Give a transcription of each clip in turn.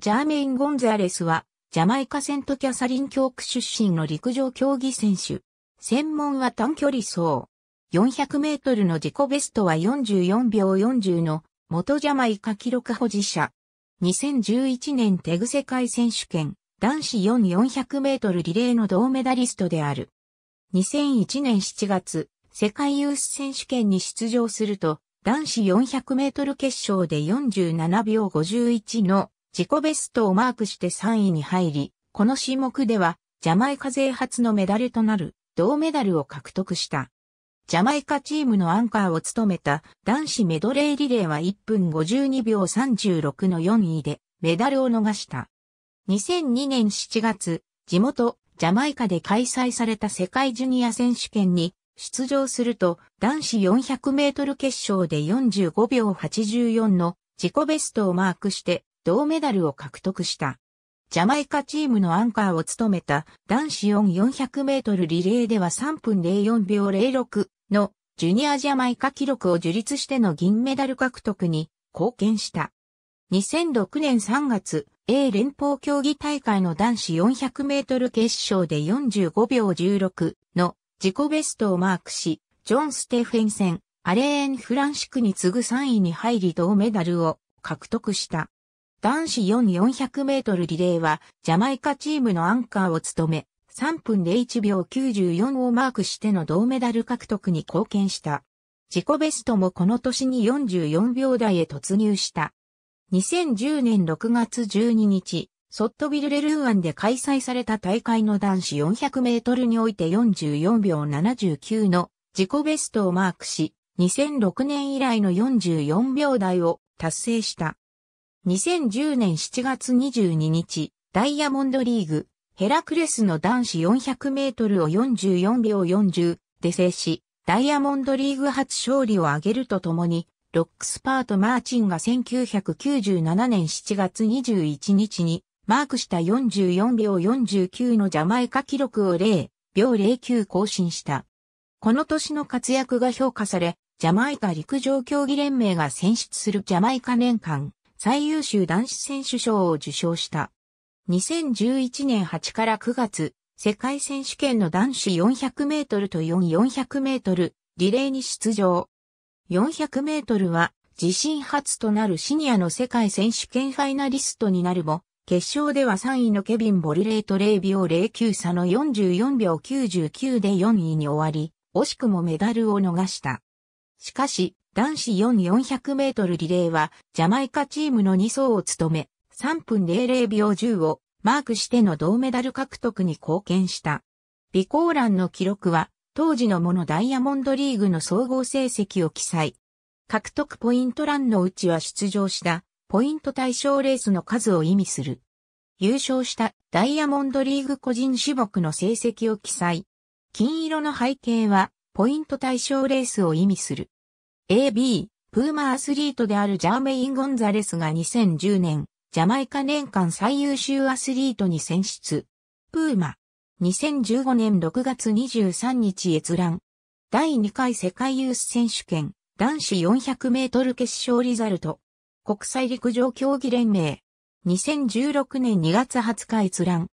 ジャーメイン・ゴンザレスは、ジャマイカセントキャサリン教区出身の陸上競技選手。専門は短距離走。400メートルの自己ベストは44秒40の元ジャマイカ記録保持者。2011年テグ世界選手権男子4400メートルリレーの銅メダリストである。2001年7月、世界ユース選手権に出場すると、男子400メートル決勝で47秒51の自己ベストをマークして3位に入り、この種目ではジャマイカ勢初のメダルとなる銅メダルを獲得した。ジャマイカチームのアンカーを務めた男子メドレーリレーは1分52秒36の4位でメダルを逃した。2002年7月、地元ジャマイカで開催された世界ジュニア選手権に出場すると男子400メートル決勝で45秒84の自己ベストをマークして銅メダルを獲得した。ジャマイカチームのアンカーを務めた男子4400メートルリレーでは3分04秒06のジュニアジャマイカ記録を樹立しての銀メダル獲得に貢献した。2006年3月、A 連邦競技大会の男子400メートル決勝で45秒16の自己ベストをマークし、ジョン・ステフェンセン、アレーン・フランシクに次ぐ3位に入り銅メダルを獲得した。男子4400メートルリレーは、ジャマイカチームのアンカーを務め、3分で1秒94をマークしての銅メダル獲得に貢献した。自己ベストもこの年に44秒台へ突入した。2010年6月12日、ソットビルレルーアンで開催された大会の男子400メートルにおいて44秒79の自己ベストをマークし、2006年以来の44秒台を達成した。2010年7月22日、ダイヤモンドリーグ、ヘラクレスの男子400メートルを44秒40で制し、ダイヤモンドリーグ初勝利を挙げるとともに、ロックスパート・マーチンが1997年7月21日にマークした44秒49のジャマイカ記録を0秒09更新した。この年の活躍が評価され、ジャマイカ陸上競技連盟が選出するジャマイカ年間最優秀男子選手賞を受賞した。2011年8から9月、世界選手権の男子400メートルと4400メートル、リレーに出場。400メートルは、自身初となるシニアの世界選手権ファイナリストになるも、決勝では3位のケビン・ボリレート0秒09差の44秒99で4位に終わり、惜しくもメダルを逃した。しかし、男子4400メートルリレーは、ジャマイカチームの2走を務め、3分00秒10をマークしての銅メダル獲得に貢献した。備考欄の記録は、当時のものダイヤモンドリーグの総合成績を記載。獲得ポイント欄のうちは出場したポイント対象レースの数を意味する。優勝したダイヤモンドリーグ個人種目の成績を記載。金色の背景はポイント対象レースを意味する。AB、プーマアスリートであるジャーメイン・ゴンザレスが2010年、ジャマイカ年間最優秀アスリートに選出。プーマ。2015年6月23日閲覧。第2回世界ユース選手権、男子400メートル決勝リザルト。国際陸上競技連盟。2016年2月20日閲覧。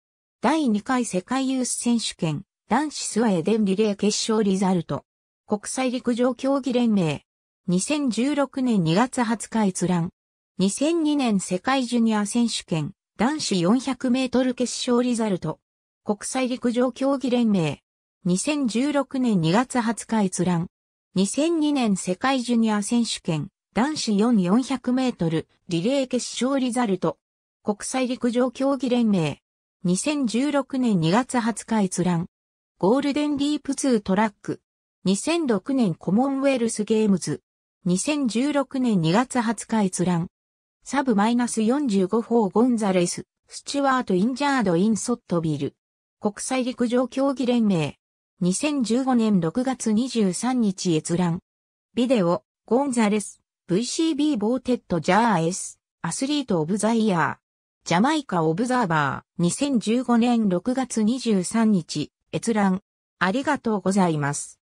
第2回世界ユース選手権、男子スウェーデンリレー決勝リザルト。国際陸上競技連盟。2016年2月20日閲覧。2002年世界ジュニア選手権男子400メートル決勝リザルト。国際陸上競技連盟。2016年2月20日閲覧。2002年世界ジュニア選手権男子4400メートルリレー決勝リザルト。国際陸上競技連盟。2016年2月20日閲覧。ゴールデンディープ2トラック。2006年コモンウェルスゲームズ。2016年2月20日閲覧。サブマイナス -45 法ゴンザレス、スチュワート・インジャード・イン・ソットビル。国際陸上競技連盟。2015年6月23日閲覧。ビデオ、ゴンザレス、VCB ボーテッド・ジャーエス、アスリート・オブ・ザ・イヤー。ジャマイカ・オブザーバー、2015年6月23日、閲覧。ありがとうございます。